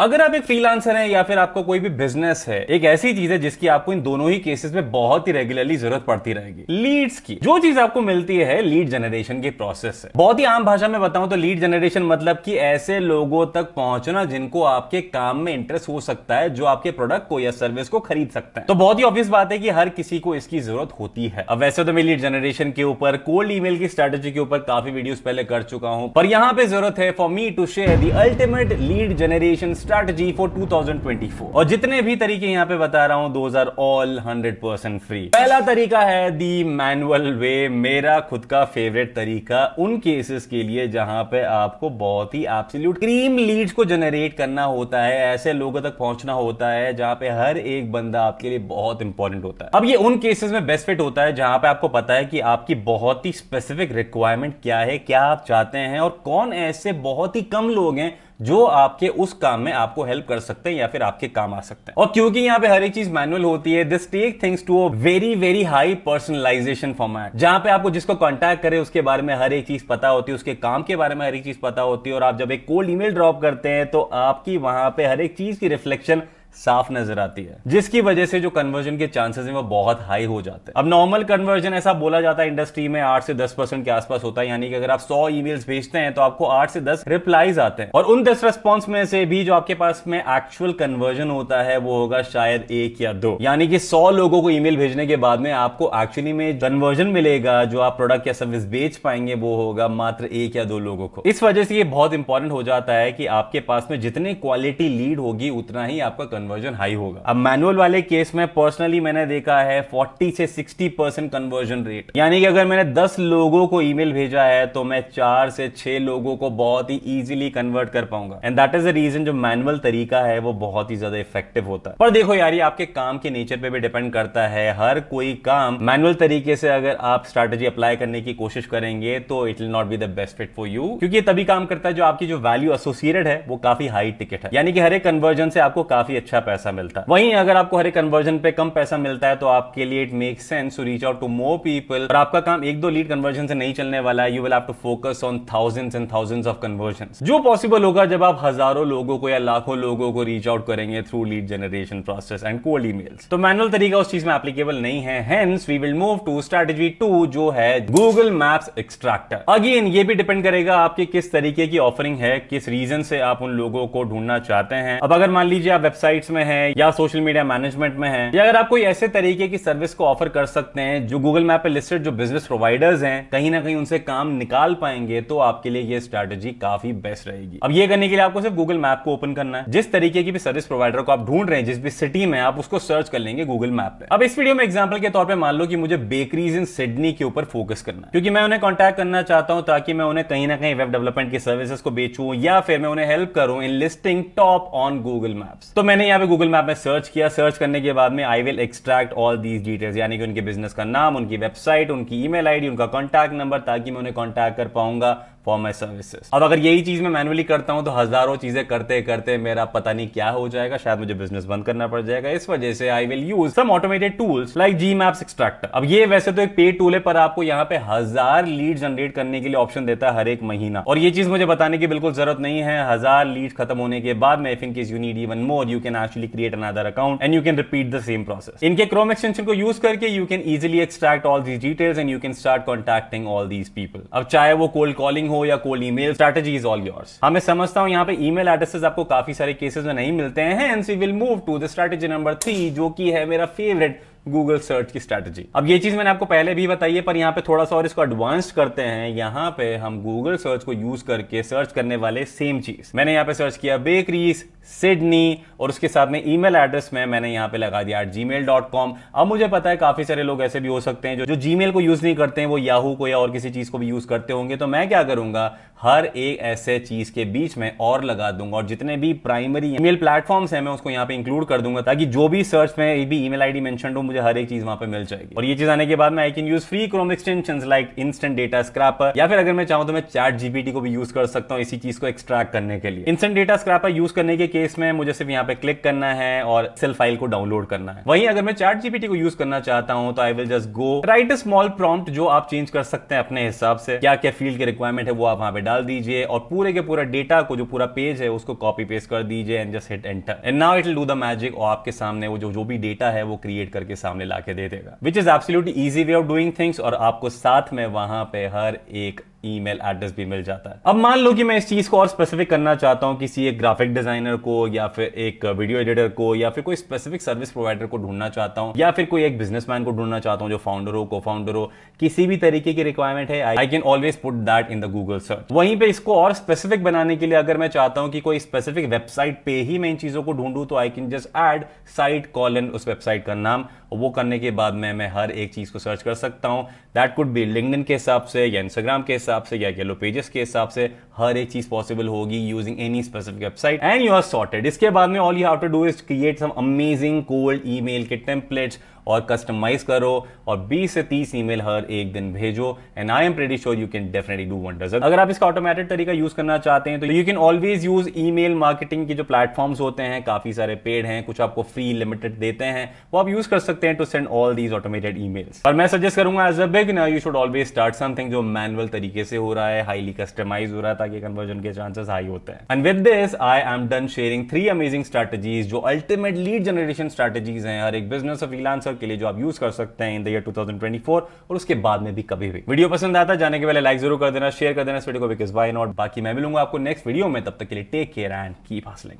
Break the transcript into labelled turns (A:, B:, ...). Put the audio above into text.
A: अगर आप एक फ्रीलांसर हैं या फिर आपका कोई भी बिजनेस है एक ऐसी चीज है जिसकी आपको इन दोनों ही केसेस में बहुत ही रेगुलरली जरूरत पड़ती रहेगी लीड्स की जो चीज आपको मिलती है लीड जनरेशन की प्रोसेस है बहुत ही आम भाषा में बताऊं तो लीड जनरेशन मतलब कि ऐसे लोगों तक पहुंचना जिनको आपके काम में इंटरेस्ट हो सकता है जो आपके प्रोडक्ट को या सर्विस को खरीद सकता है तो बहुत ही ऑब्वियस बात है कि हर किसी को इसकी जरूरत होती है अब वैसे तो मैं लीड जनरेशन के ऊपर कोल्ड ई की स्ट्रेटेजी के ऊपर काफी वीडियो पहले कर चुका हूं पर यहां पर जरूरत है for me to share the ultimate lead generation strategy for 2024 और जितने भी तरीके यहाँ पे बता रहा हूँ दोज आर ऑल 100% फ्री पहला तरीका है दी मैनुअल वे मेरा खुद का फेवरेट तरीका उन केसेस के लिए जहां पे आपको बहुत ही एब्सोल्यूट क्रीम लीड को जनरेट करना होता है ऐसे लोगों तक पहुंचना होता है जहां पे हर एक बंदा आपके लिए बहुत इंपॉर्टेंट होता है अब ये उन केसेस में बेस्ट फिट होता है जहां पे आपको पता है कि आपकी बहुत ही स्पेसिफिक रिक्वायरमेंट क्या है क्या आप चाहते हैं और कौन ऐसे बहुत ही कम लोग हैं जो आपके उस काम में आपको हेल्प कर सकते हैं या फिर आपके काम आ सकते हैं और क्योंकि यहाँ पे हर एक चीज मैनुअल होती है this take things to a very very high personalisation format जहां पे आपको जिसको कॉन्टेक्ट करे उसके बारे में हर एक चीज पता होती है उसके काम के बारे में हर एक चीज पता होती है और आप जब एक कोल्ड ईमेल ड्रॉप करते हैं तो आपकी वहां पे हर एक चीज की रिफ्लेक्शन साफ नजर आती है जिसकी वजह से जो कन्वर्जन के चांसेस हैं वो बहुत हाई हो जाते हैं अब नॉर्मल कन्वर्जन ऐसा बोला जाता है इंडस्ट्री में आठ से दस परसेंट के आसपास होता है यानी कि अगर आप सौ ईमेल्स भेजते हैं तो आपको आठ से दस रिप्लाईज आते हैं और उन दस रेस्पॉन्स में से भी जो आपके पास में एक्चुअल कन्वर्जन होता है वो होगा शायद एक या दो यानी कि सौ लोगों को ईमेल भेजने के बाद में आपको एक्चुअली में कन्वर्जन मिलेगा जो आप प्रोडक्ट या सर्विस बेच पाएंगे वो होगा मात्र एक या दो लोगों को इस वजह से ये बहुत इंपॉर्टेंट हो जाता है कि आपके पास में जितनी क्वालिटी लीड होगी उतना ही आपका कन्वर्जन हाई होगा अब मैनुअल वाले केस में पर्सनली मैंने देखा है 40 से 60 परसेंट कन्वर्जन रेट यानी कि अगर मैंने 10 लोगों को ईमेल भेजा है तो मैं चार से छह लोगों को बहुत ही इजीली कन्वर्ट कर पाऊंगा and that is the reason जो मैनुअल तरीका है वो बहुत ही ज्यादा इफेक्टिव होता है पर देखो यार आपके काम के नेचर पे भी डिपेंड करता है हर कोई काम मैनुअल तरीके से अगर आप स्ट्रेटेजी अप्लाई करने की कोशिश करेंगे तो it will not be the best fit for you क्योंकि तभी काम करता है जो आपकी जो वैल्यू एसोसिएटेड है वो काफी हाई टिकट है यानी कि हर एक कन्वर्जन से आपको काफी अच्छा अच्छा पैसा मिलता है वहीं अगर आपको हर एक कन्वर्जन पे कम पैसा मिलता है तो आपके लिए it make sense to reach out to more people और आपका काम एक दो लीड कन्वर्जन से नहीं चलने वाला है you will have to focus on thousands and thousands of conversion जो पॉसिबल होगा जब आप हजारों लोगों को या लाखों लोगों को रीच आउट करेंगे through lead generation process and cold emails तो मैनुअल तरीका उस चीज में एप्लीकेबल नहीं है hence we will move to strategy two जो है गूगल मैप्स एक्सट्रैक्टर अगेन ये भी डिपेंड करेगा आपके किस तरीके की ऑफरिंग है किस रीजन से आप उन लोगों को ढूंढना चाहते हैं अब अगर मान लीजिए आप वेबसाइट इकोनॉमिक्स में है या सोशल मीडिया मैनेजमेंट में है या अगर आप कोई ऐसे तरीके की सर्विस को ऑफर कर सकते हैं जो गूगल मैप पे लिस्टेड जो बिजनेस प्रोवाइडर्स हैं कहीं ना कहीं उनसे काम निकाल पाएंगे तो आपके लिए ये स्ट्रेटेजी काफी बेस्ट रहेगी अब ये करने के लिए आपको सिर्फ गूगल मैप को ओपन करना है जिस तरीके की भी सर्विस प्रोवाइडर को आप ढूंढ रहे हैं जिस भी सिटी में आप उसको सर्च कर लेंगे गूगल मैप पे अब इस वीडियो में एग्जाम्पल के तौर पर मान लो कि मुझे बेकरीज इन सिडनी के ऊपर फोकस करना क्योंकि मैं उन्हें कॉन्टैक्ट करना चाहता हूं ताकि मैं उन्हें कहीं ना कहीं वेब डेवलपमेंट की सर्विसेज को बेचूं या फिर मैं उन्हें हेल्प करूं in listing top on Google maps तो मैंने मैंने यहाँ पे गूगल मैप में सर्च किया सर्च करने के बाद में I will extract all these details यानी कि उनके बिजनेस का नाम उनकी वेबसाइट उनकी ईमेल आईडी उनका कॉन्टैक्ट नंबर ताकि मैं उन्हें कॉन्टैक्ट कर पाऊंगा फॉर माई सर्विसेज अब अगर यही चीज मैं मैनुअली करता हूँ तो हजारों चीजें करते करते मेरा पता नहीं क्या हो जाएगा शायद मुझे बिजनेस बंद करना पड़ जाएगा इस वजह से I will use some automated tools like G maps extractor अब ये वैसे तो एक पेड टूल है पर आपको यहाँ पे हजार लीड जनरेट करने के लिए ऑप्शन देता है हर एक महीना और ये चीज मुझे बताने की बिल्कुल जरूरत नहीं है हजार लीड खत्म होने के बाद में if in case you need even more you can actually create another account and you can repeat the same process इनके क्रोम एक्सटेंशन को यूज करके you can easily extract all these details and you can start contacting all these people अब चाहे वो cold calling हो या cold email strategy is all yours हमें समझता हूँ यहाँ पे ईमेल एड्रेसेस आपको काफी सारे केसेस में नहीं मिलते हैं and we will move to the strategy number three जो कि है मेरा फेवरेट गूगल सर्च की स्ट्रेटेजी अब ये चीज मैंने आपको पहले भी बताई है पर यहाँ पे थोड़ा सा और इसको एडवांस करते हैं यहाँ पे हम गूगल सर्च को यूज करके सर्च करने वाले सेम चीज मैंने यहाँ पे सर्च किया बेकरीज सिडनी और उसके साथ में ईमेल एड्रेस में मैंने यहाँ पे लगा दिया जी अब मुझे पता है काफी सारे लोग ऐसे भी हो सकते हैं जो जो मेल को यूज नहीं करते हैं वो याहू को या और किसी चीज को भी यूज करते होंगे तो मैं क्या करूंगा हर एक ऐसे चीज के बीच में और लगा दूंगा और जितने भी प्राइमरी ईमेल प्लेटफॉर्म्स हैं मैं उसको यहाँ पे इंक्लूड कर दूंगा ताकि जो भी सर्च में भी ईमेल आईडी मेंशन हो मुझे हर एक चीज वहां पर मिल जाएगी और ये चीज आने के बाद I can use free Chrome extension like instant data scraper या फिर अगर मैं चाहूँ तो मैं चार्ट जीपीटी को भी यूज कर सकता हूँ इसी चीज को एक्सट्रैक्ट करने के लिए इंस्टेंट डेटा स्क्रैपर यूज करने के केस में मुझे सिर्फ यहाँ पे क्लिक करना है और सेल फाइल को डाउनलोड करना है वहीं अगर मैं चार्ट जीपीटी को यूज करना चाहता हूँ तो I will just go write a small prompt जो आप चेंज कर सकते हैं अपने हिसाब से क्या क्या फील्ड की रिक्वायरमेंट है वो आप वहां पे डाल दीजिए और पूरे के पूरा डेटा को जो पूरा पेज है उसको कॉपी पेस्ट कर दीजिए and just hit enter and now it will do the magic और आपके सामने वो जो जो भी डेटा है वो क्रिएट करके सामने ला के दे देगा which is absolutely easy way of doing things और आपको साथ में वहां पे हर एक ईमेल एड्रेस भी मिल जाता है अब मान लो कि मैं इस चीज को और स्पेसिफिक करना चाहता हूँ किसी एक ग्राफिक डिजाइनर को या फिर एक वीडियो एडिटर को या फिर कोई स्पेसिफिक सर्विस प्रोवाइडर को ढूंढना चाहता हूं या फिर कोई एक बिजनेसमैन को ढूंढना चाहता हूं जो फाउंडर हो को फाउंडर हो किसी भी तरीके की रिक्वायरमेंट है I can always put that in the Google search वहीं पर इसको और स्पेसिफिक बनाने के लिए अगर मैं चाहता हूँ कि कोई स्पेसिफिक वेबसाइट पे ही मैं इन चीजों को ढूंढू तो I can just add site call in उस वेबसाइट का नाम वो करने के बाद में मैं हर एक चीज को सर्च कर सकता हूं दैट कुड बी लिंकड के हिसाब से या इंस्टाग्राम के हिसाब हिसाब से क्या लो पेजेस के हिसाब से हर एक चीज पॉसिबल होगी using any specific website and you are sorted इसके बाद में all you have to do is create some amazing cold email के टेम्पलेट्स और कस्टमाइज करो और 20 से 30 ईमेल हर एक दिन भेजो and I am pretty sure you can definitely do one dozen अगर आप इसका ऑटोमेटेड तरीका यूज करना चाहते हैं तो you can always use e marketing के जो प्लेटफॉर्म्स होते हैं काफी सारे पेड हैं कुछ आपको फ्री लिमिटेड देते हैं वो आप यूज कर सकते हैं to send all these automated emails और मैं सजेस्ट करूंगा एज अ ना you should always start something जो मैनुअल तरीके से हो रहा है हाईली कस्टमाइज हो रहा है ताकि कन्वर्जन के चांसेस हाई होते हैं and with this I am done sharing three amazing strategies जो अल्टीमेट लीड जनरेशन स्ट्रेटेजीज हैं हर एक बिजनेस और फ्रीलांसर फ्यूचर के लिए जो आप यूज कर सकते हैं इन द ईयर 2024 और उसके बाद में भी कभी भी वीडियो पसंद आता है जाने के पहले लाइक जरूर कर देना शेयर कर देना इस वीडियो को बिकॉज वाई नॉट बाकी मैं मिलूंगा आपको नेक्स्ट वीडियो में तब तक के लिए टेक केयर एंड कीप हासलिंग